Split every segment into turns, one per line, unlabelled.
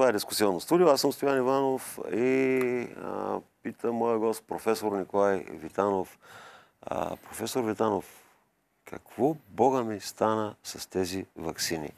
Това е дискусионно студио. Аз съм Стоян Иванов и а, пита моя гост, професор Николай Витанов. А, професор Витанов, какво Бога ми стана с тези вакцини?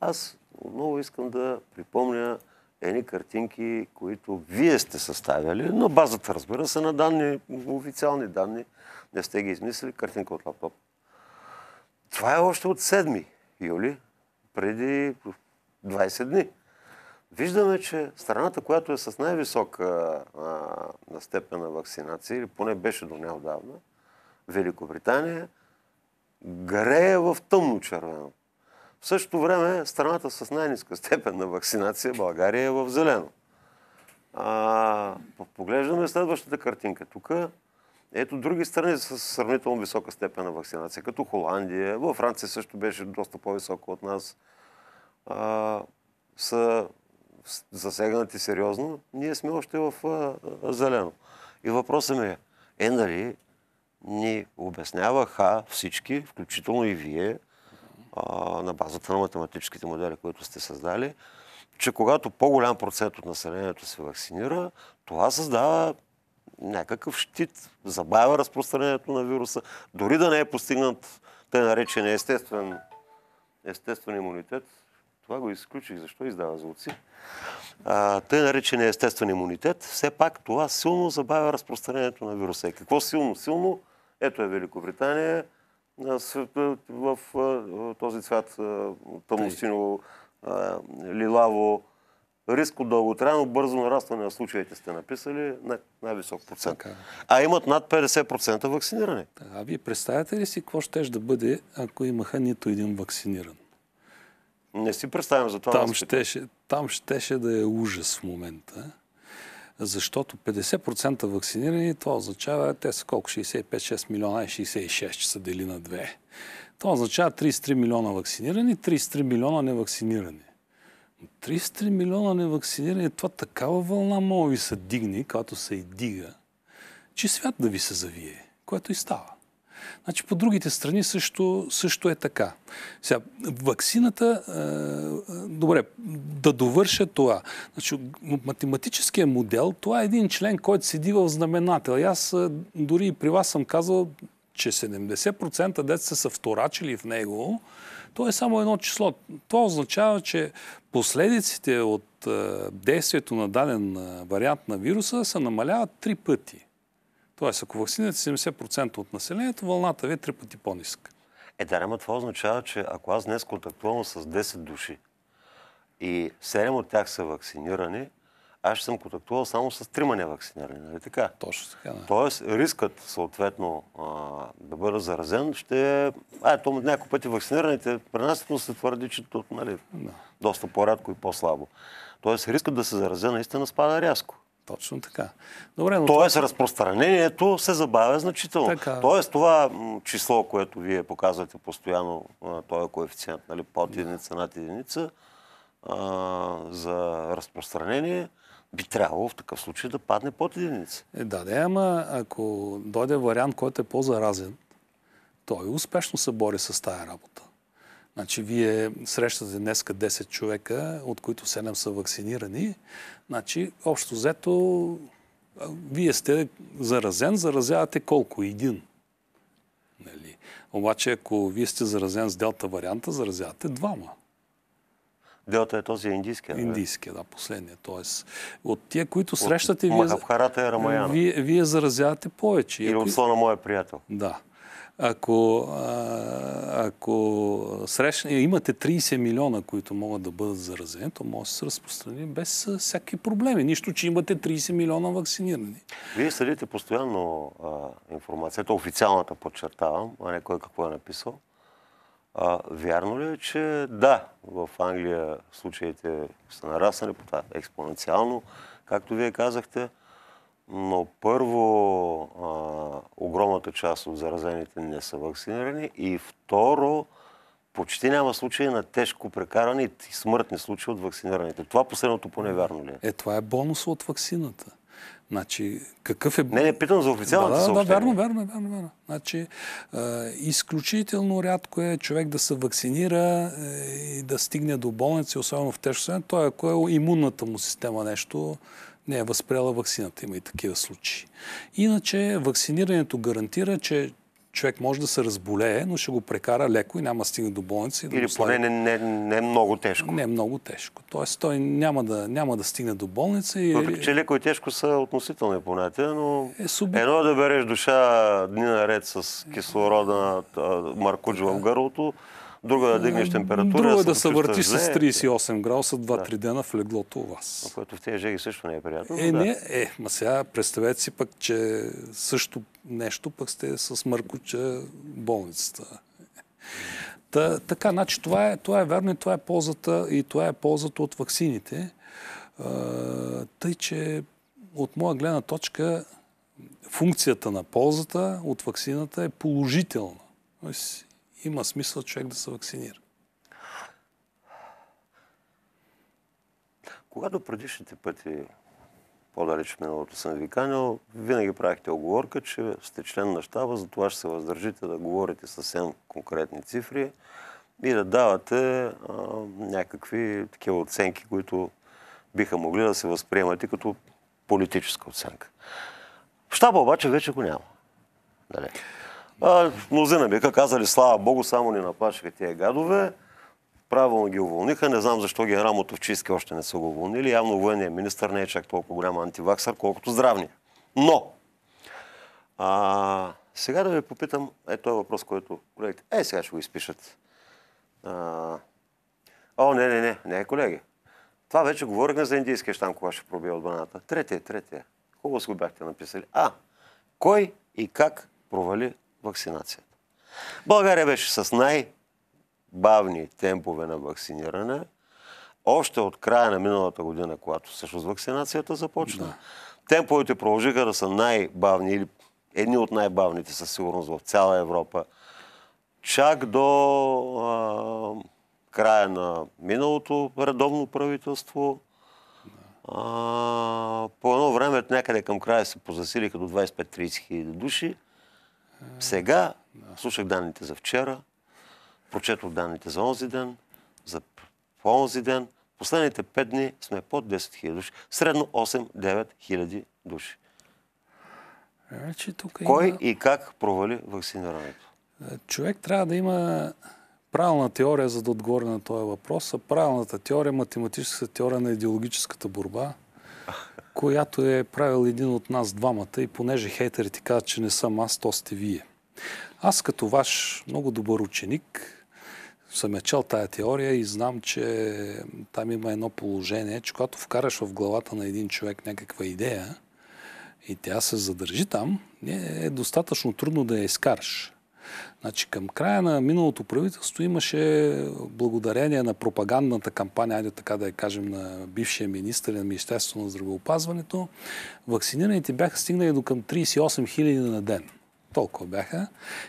Аз отново искам да припомня едни картинки, които вие сте съставяли, на базата, разбира се, на данни, официални данни. Не сте ги измислили, картинка от лаптоп. Това е още от 7 юли, преди 20 дни виждаме, че страната, която е с най-висока на степен на вакцинация, или поне беше до неодавна, Великобритания, грее в тъмно червено. В същото време страната с най-низка степен на вакцинация, България е в зелено. А, поглеждаме следващата картинка. Тук ето други страни с сравнително висока степен на вакцинация, като Холандия, във Франция също беше доста по висока от нас, а, са засегнати сериозно, ние сме още в а, зелено. И въпросът ми е, е нали ни обясняваха всички, включително и вие, а, на базата на математическите модели, които сте създали, че когато по-голям процент от населението се вакцинира, това създава някакъв щит, забавя разпространението на вируса, дори да не е постигнат тъй наречен естествен, естествен имунитет, това го изключих. Защо издава звуци? А, тъй наречения естествен имунитет. Все пак това силно забавя разпространението на вируса. И е, какво силно? Силно, ето е Великобритания, в този цвят тъмностино лилаво, риск от дълготрайно бързо нарастване на случаите сте написали на най-висок процент. Така. Е. А имат над 50% вакциниране.
А вие представяте ли си какво ще да бъде, ако имаха нито един вакциниран? Не
си представям за това. Там щеше,
там щеше да е ужас в момента. Защото 50% вакцинирани, това означава, те са колко? 65-6 милиона и 66, че са дели на две. Това означава 33 милиона вакцинирани, 33 милиона невакцинирани. 33 милиона невакцинирани, е това такава вълна мога ви се дигне, когато се и дига, че свят да ви се завие, което и става. Значи по другите страни също, също е така. Сега, ваксината, е, е добре, да довърша това. Значи, математическия модел, това е един член, който седи в знаменател. И аз е, дори и при вас съм казал, че 70% деца са вторачили в него, то е само едно число. Това означава, че последиците от е, действието на даден вариант на вируса се намаляват три пъти. Тоест, ако вакцинирате 70% от населението, вълната ви е три пъти по-ниска.
Е, да, няма това означава, че ако аз днес контактувам с 10 души и 7 от тях са вакцинирани, аз ще съм контактувал само с трима невакцинирани, нали така? Точно така, да. Тоест, рискът, съответно, да бъда заразен, ще е... А, то някои пъти вакцинираните при нас се твърди, че тук, нали, да. доста по-рядко и по-слабо. Тоест, рискът да се заразя наистина спада рязко. Точно така. Добре, но Тоест, това... разпространението се забавя значително. Така. Тоест, това число, което вие показвате постоянно, този коефициент, нали, под единица, над единица, а, за разпространение, би трябвало в такъв случай да падне под единица.
Е, да, да, ама ако дойде вариант, който е по-заразен, той успешно се бори с тая работа. Значи вие срещате днеска 10 човека, от които 7 са вакцинирани. Значи, общо взето, вие сте заразен, заразявате колко? Един. Нали? Обаче, ако вие сте заразен с делта варианта, заразявате двама. Делта е този индийския. Индийския, да, последния. Тоест, от тия, които срещате, от вие, е Вие, вие заразявате повече. Или от слона моя приятел. Да ако, ако срещна, имате 30 милиона, които могат да бъдат заразени, то може да се разпространи без всякакви проблеми. Нищо, че имате 30 милиона вакцинирани. Вие
следите постоянно а, информацията, официалната подчертавам, а не кой какво е написал. А, вярно ли е, че да, в Англия случаите са нараснали по това експоненциално, както вие казахте, но първо а, огромната част от заразените не са вакцинирани и второ почти няма случаи на тежко прекаране и смъртни случаи от вакцинираните. Това последното поне вярно ли е? Е, това е бонус от вакцината. Значи, какъв е... Не, не, питам за официалната да, да, съобщение. Да, верно,
верно, верно, верно. Значи, е, изключително рядко е човек да се вакцинира е, и да стигне до болница, особено в тежко състояние. Той, ако е имунната му система нещо, не е възпряла вакцината. Има и такива случаи. Иначе вакцинирането гарантира, че човек може да се разболее, но ще го прекара леко и няма да стигне до болница. да Или поне
не, не, не е много тежко. Не
е много тежко. Тоест той няма да, няма да стигне до болница. И... Въпреки, че
леко и тежко са относителни е понятия, но е, суб... едно е да береш душа дни наред с кислорода, маркуч в
е. гърлото, друга е да дигнеш температура. Друга е да, да се въртиш с 38 градуса 2-3 да. дена в леглото у вас. А което в тези жеги също не е приятно. Е, да. не, е, ма сега представете си пък, че също нещо пък сте с мъркоча болницата. Та, така, значи това е, това е верно и това е ползата, и това е ползата от ваксините. тъй, че от моя гледна точка функцията на ползата от ваксината е положителна има смисъл човек да се вакцинира.
Когато предишните пъти по-далеч в миналото съм ви канил, винаги правихте оговорка, че сте член на щаба, затова ще се въздържите да говорите съвсем конкретни цифри и да давате а, някакви такива оценки, които биха могли да се възприемат и като политическа оценка. Щаба обаче вече го няма. Далее. Нали? А, мнозина бяха казали, слава Богу, само ни наплашиха тия гадове. Правилно ги уволниха. Не знам защо в Мотовчийски още не са го уволнили. Явно военният министр не е чак толкова голям антиваксър, колкото здравния. Но! А, сега да ви попитам, е този е въпрос, който колегите... Е, сега ще го изпишат. А, О, не, не, не, не, колеги. Това вече говорихме за индийския щам, кога ще пробие отбраната. Третия, третия. Хубаво си го бяхте написали. А, кой и как провали вакцинацията. България беше с най-бавни темпове на вакциниране. Още от края на миналата година, когато всъщност вакцинацията започна, да. темповете продължиха да са най-бавни или едни от най-бавните със сигурност в цяла Европа. Чак до а, края на миналото редовно правителство. А, по едно време някъде към края се позасилиха до 25-30 хиляди души. Сега, слушах данните за вчера, прочетох данните за онзи ден, за по-онзи ден. Последните 5 дни сме под 10 000 души. Средно 8-9 хиляди души.
Е, тук Кой има...
и как провали вакцинирането?
Е, човек трябва да има правилна теория, за да отговори на този въпрос. А правилната теория, е математическата теория на идеологическата борба – която е правил един от нас двамата и понеже хейтерите казват, че не съм аз, то сте вие. Аз като ваш много добър ученик съм я чел тая теория и знам, че там има едно положение, че когато вкараш в главата на един човек някаква идея и тя се задържи там, е достатъчно трудно да я изкараш. Значи, към края на миналото правителство имаше благодарение на пропагандната кампания, айде така да я кажем, на бившия министр на Министерството на здравеопазването, вакцинираните бяха стигнали до към 38 000 на ден толкова бяха.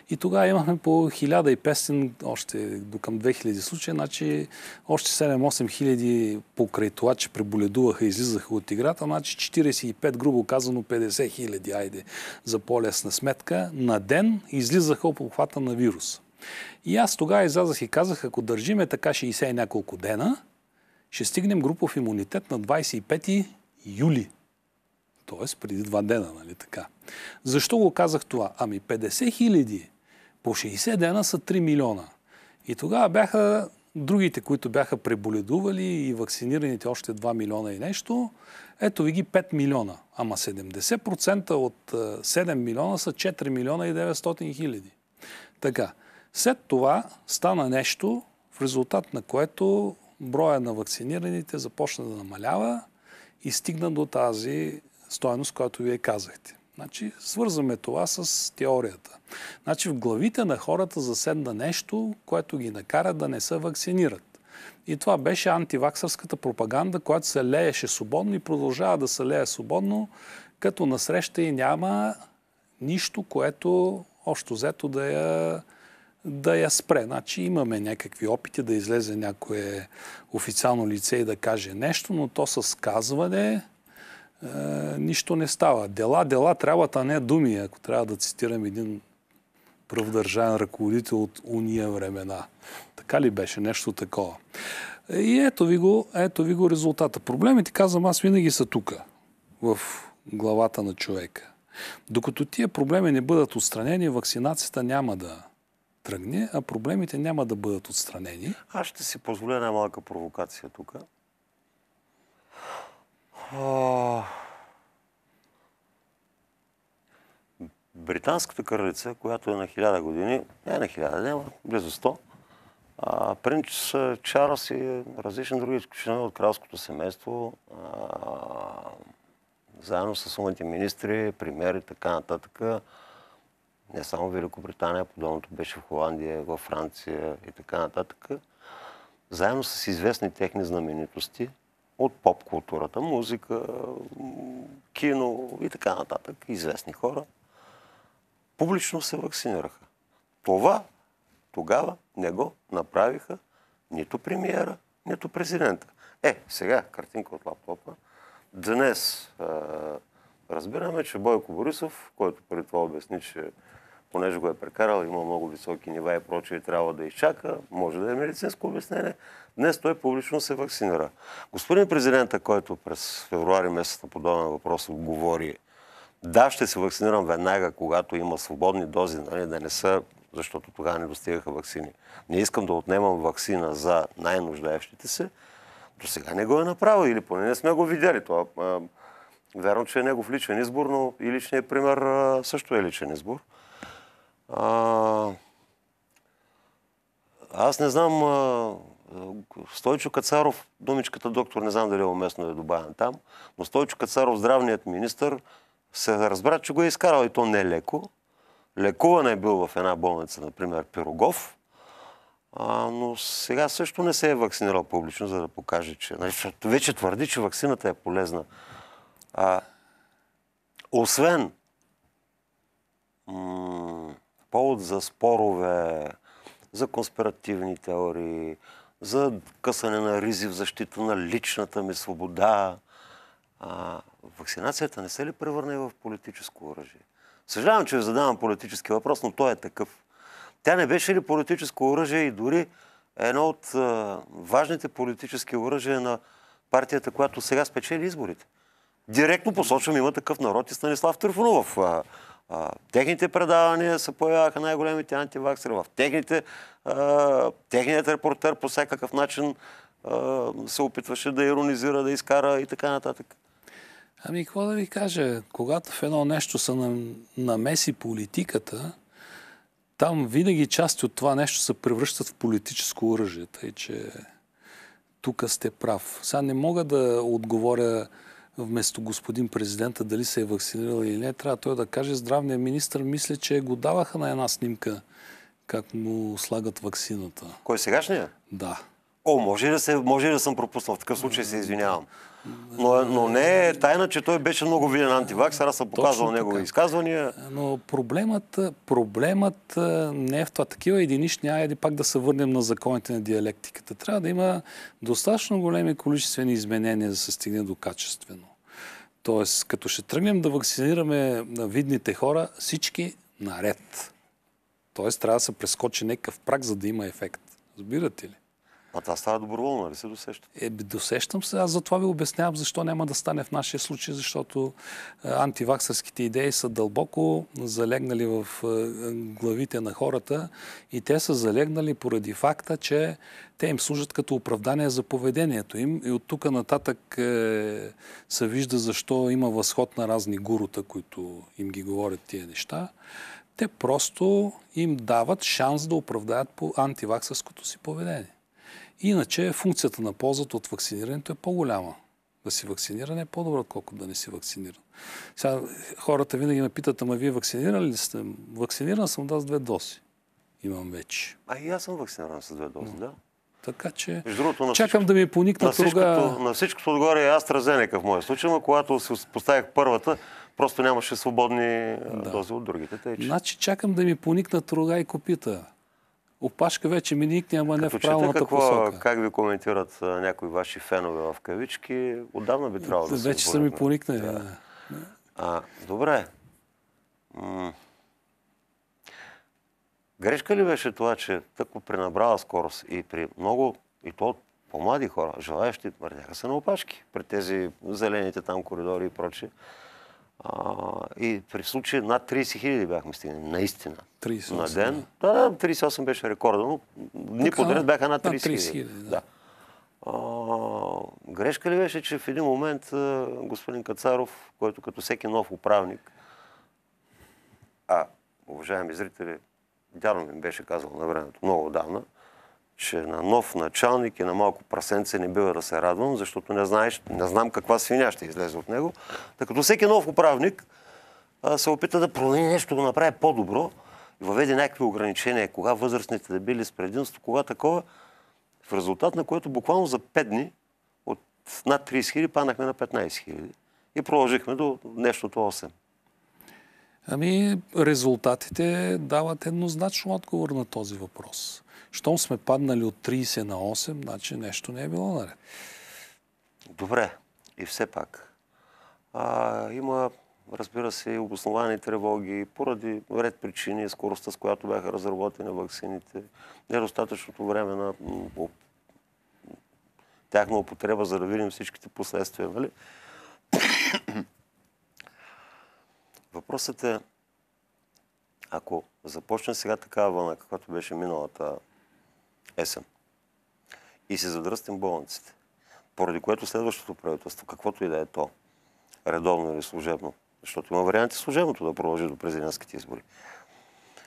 И тогава имахме по 1500, още до към 2000 случая, значи още 7-8 хиляди покрай това, че преболедуваха и излизаха от играта, значи 45, грубо казано 50 хиляди, айде, за по-лесна сметка, на ден излизаха от обхвата на вирус. И аз тогава излязах и казах, ако държиме така 60 и няколко дена, ще стигнем групов имунитет на 25 юли т.е. преди два дена, нали така. Защо го казах това? Ами 50 хиляди по 60 дена са 3 милиона. И тогава бяха другите, които бяха преболедували и вакцинираните още 2 милиона и нещо, ето ви ги 5 милиона. Ама 70% от 7 е, милиона са 4 милиона и 900 хиляди. Така, след това стана нещо, в резултат на което броя на вакцинираните започна да намалява и стигна до тази стоеност, която вие казахте. Значи, свързваме това с теорията. Значи, в главите на хората заседна нещо, което ги накара да не се вакцинират. И това беше антиваксърската пропаганда, която се лееше свободно и продължава да се лее свободно, като насреща и няма нищо, което общо взето да я, да я спре. Значи имаме някакви опити да излезе някое официално лице и да каже нещо, но то с казване е, нищо не става. Дела, дела трябват, а не думи, ако трябва да цитирам един пръв държавен ръководител от уния времена. Така ли беше? Нещо такова. И ето ви го, ето ви го резултата. Проблемите, казвам аз, винаги са тука, в главата на човека. Докато тия проблеми не бъдат отстранени, вакцинацията няма да тръгне, а проблемите няма да бъдат отстранени.
Аз ще си позволя една малка провокация тук. Британската кралица, която е на 1000 години, не е на 1000, е близо 100, а, принц Чарлз и различни други изключения от кралското семейство, а, заедно с умните министри, премьер и така нататък, не само в Великобритания, подобното беше в Холандия, във Франция и така нататък, заедно с известни техни знаменитости, от поп културата, музика, кино и така нататък, известни хора, публично се вакцинираха. Това тогава не го направиха нито премиера, нито президента. Е, сега картинка от лаптопа. Днес е, разбираме, че Бойко Борисов, който преди това обясни, че понеже го е прекарал, има много високи нива и прочее, и трябва да изчака, може да е медицинско обяснение. Днес той публично се вакцинира. Господин президента, който през февруари месец на подобен въпрос говори, да, ще се вакцинирам веднага, когато има свободни дози, нали, да не са, защото тогава не достигаха вакцини. Не искам да отнемам вакцина за най-нуждаещите се. До сега не го е направил или поне не сме го видяли. Това, а, верно, че е негов личен избор, но и личният пример а, също е личен избор. А, аз не знам, а, Стойчо Кацаров, думичката доктор, не знам дали е уместно да добавям там, но Стойчо Кацаров, здравният министр, се разбра, че го е изкарал и то не леко. Лекуван е бил в една болница, например, Пирогов, а, но сега също не се е вакцинирал публично, за да покаже, че... Нали, вече твърди, че вакцината е полезна. А, освен повод за спорове, за конспиративни теории, за късане на ризи в защита на личната ми свобода. А, вакцинацията не се ли превърне в политическо оръжие? Съжалявам, че ви задавам политически въпрос, но той е такъв. Тя не беше ли политическо оръжие и дори едно от а, важните политически оръжия на партията, която сега спечели изборите? Директно посочвам има такъв народ и Станислав Трифонов в техните предавания се появяваха най-големите антиваксери. В техните, а, техният репортер по всякакъв начин а, се опитваше да иронизира, да изкара и така нататък.
Ами, какво да ви кажа? Когато в едно нещо се намеси политиката, там винаги части от това нещо се превръщат в политическо оръжие. Тъй, че тук сте прав. Сега не мога да отговоря вместо господин президента дали се е вакцинирал или не, трябва той да каже здравния министр, мисля, че го даваха на една снимка как му слагат ваксината.
Кой сегашния? Да. О, може ли да, се, може ли да съм пропуснал? В такъв случай се извинявам. Но, но не е тайна, че той беше много виден антивакс. Аз съм показвал негови изказвания.
Но проблемът, проблемът е, не е в това. Такива единични айди пак да се върнем на законите на диалектиката. Трябва да има достатъчно големи количествени изменения, за да се стигне до качествено. Тоест, като ще тръгнем да вакцинираме видните хора, всички наред. Тоест, трябва да се прескочи някакъв прак, за да има ефект. Разбирате ли? А това става доброволно, нали се досеща? Е, досещам се. Аз затова ви обяснявам защо няма да стане в нашия случай, защото е, антиваксърските идеи са дълбоко залегнали в е, главите на хората и те са залегнали поради факта, че те им служат като оправдание за поведението им. И от тук нататък е, се вижда защо има възход на разни гурута, които им ги говорят тия неща. Те просто им дават шанс да оправдаят по антиваксърското си поведение. Иначе функцията на ползата от вакцинирането е по-голяма. Да си вакциниран е по-добро, отколкото да не си вакциниран. Сега хората винаги ме питат, ама вие вакцинирали ли сте? Вакциниран съм да с две доси. Имам вече.
А и аз съм вакциниран с две дози, да. Така че другото, на чакам
всичко, да ми поникнат тога...
На всичкото отгоре е AstraZeneca в моя случай, но когато се поставях първата, просто нямаше свободни да. дози от другите. Тъй, че... Значи
чакам да ми поникнат рога и копита опашка вече ми никне, ама не в правилната какво, посока.
Как ви коментират някои ваши фенове в кавички, отдавна би трябвало да се Вече са ми поникнали. Да. А, добре. М- Грешка ли беше това, че тъкмо пренабрала скорост и при много, и то по-млади хора, желаящи, въртяха се на опашки при тези зелените там коридори и прочие. А, и при случай над 30 хиляди бяхме стигнали, наистина. 38. На ден. Да, да, 38 беше рекорда, но дни подред бяха над 30 хиляди. Да. А, грешка ли беше, че в един момент господин Кацаров, който като всеки нов управник, а, уважаеми зрители, дядо ми беше казал на времето, много отдавна, че на нов началник и на малко прасенце не бива да се радвам, защото не, знаеш, не знам каква свиня ще излезе от него. Та като всеки нов управник а, се опита да промени нещо, да направи по-добро и въведе някакви ограничения, кога възрастните да били с предимство, кога такова, в резултат на което буквално за 5 дни от над 30 хиляди паднахме на 15 хиляди и продължихме до нещото 8.
Ами, резултатите дават еднозначно отговор на този въпрос. Щом сме паднали от 30 на 8, значи нещо не е било наред. Добре.
И все пак. А, има, разбира се, и обосновани тревоги поради ред причини, скоростта, с която бяха разработени вакцините, недостатъчното време на тяхна употреба, за да видим всичките последствия. Нали? Въпросът е, ако започне сега такава вълна, каквато беше миналата есен. И се задръстим болниците. Поради което следващото правителство, каквото и да е то, редовно или служебно, защото има варианти служебното да продължи до президентските избори,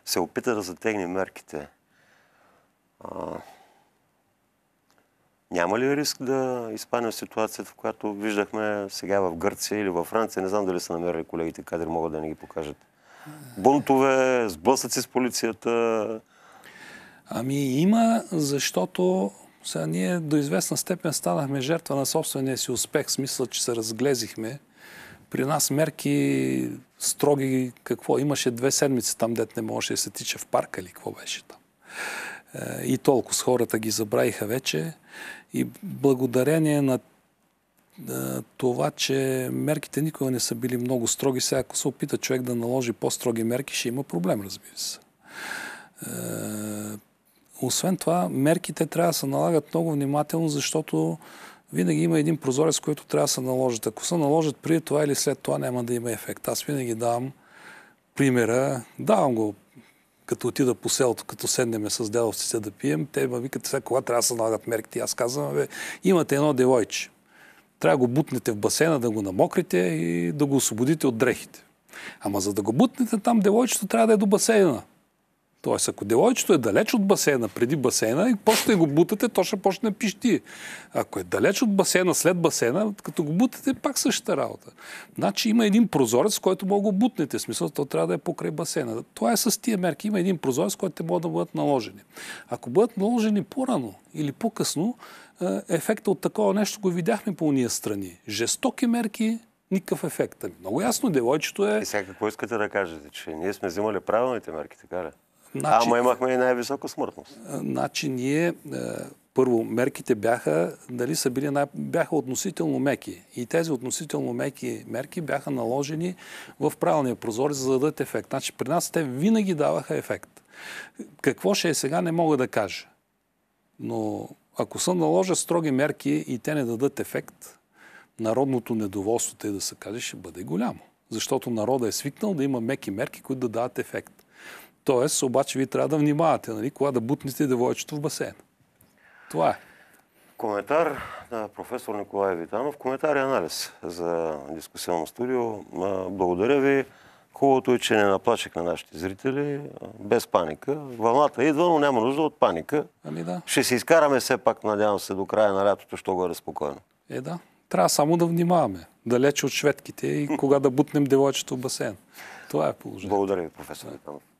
се опита да затегне мерките. А, няма ли риск да изпаднем в ситуацията, в която виждахме сега в Гърция или във Франция? Не знам дали са намерили колегите кадри, могат да не ги покажат. Бунтове, сблъсъци с полицията,
Ами има, защото сега ние до известна степен станахме жертва на собствения си успех, смисъл, че се разглезихме. При нас мерки строги, какво имаше две седмици там, дет не можеше да се тича в парка или какво беше там. Е, и толкова с хората ги забравиха вече. И благодарение на е, това, че мерките никога не са били много строги. Сега, ако се опита човек да наложи по-строги мерки, ще има проблем, разбира се е, освен това, мерките трябва да се налагат много внимателно, защото винаги има един прозорец, който трябва да се наложат. Ако се наложат преди това или след това, няма да има ефект. Аз винаги давам примера, давам го като отида по селото, като седнеме с дядовците да пием, те ме викат сега кога трябва да се налагат мерките. Аз казвам, бе, имате едно девойче. Трябва да го бутнете в басейна, да го намокрите и да го освободите от дрехите. Ама за да го бутнете там, девойчето трябва да е до басейна. Тоест, ако делойчето е далеч от басейна, преди басейна, и после го бутате, то ще почне пищи. Ако е далеч от басейна, след басейна, като го бутате, е пак същата работа. Значи има един прозорец, който мога го бутнете. В смисъл, то трябва да е покрай басейна. Това е с тия мерки. Има един прозорец, който те могат да бъдат наложени. Ако бъдат наложени по-рано или по-късно, е, ефекта от такова нещо го видяхме по уния страни. Жестоки мерки, никакъв ефект. Ами, много
ясно, девойчето е... И сега какво искате да кажете? Че ние сме взимали правилните мерки, така ли?
Значи, Ама имахме
и най-висока смъртност.
Значи ние, първо, мерките бяха, дали са били най- бяха относително меки. И тези относително меки мерки бяха наложени в правилния прозорец, за да дадат ефект. Значи при нас те винаги даваха ефект. Какво ще е сега, не мога да кажа. Но ако съм наложа строги мерки и те не дадат ефект, народното недоволство, те да се каже, ще бъде голямо. Защото народа е свикнал да има меки мерки, които да дадат ефект. Тоест, обаче, вие трябва да внимавате, нали, кога да бутнете девойчето в басейн. Това е.
Коментар на професор Николай Витанов. Коментар и анализ за дискусионно студио. Благодаря ви. Хубавото е, че не наплачех на нашите зрители. Без паника. Вълната идва, но няма нужда от паника. Ами да. Ще се изкараме все пак, надявам се, до края на лятото, що го е спокойно.
Е, да. Трябва само да внимаваме. Далече от шведките и кога да бутнем девойчето в басейн. Това е положението. Благодаря ви, професор Витанов.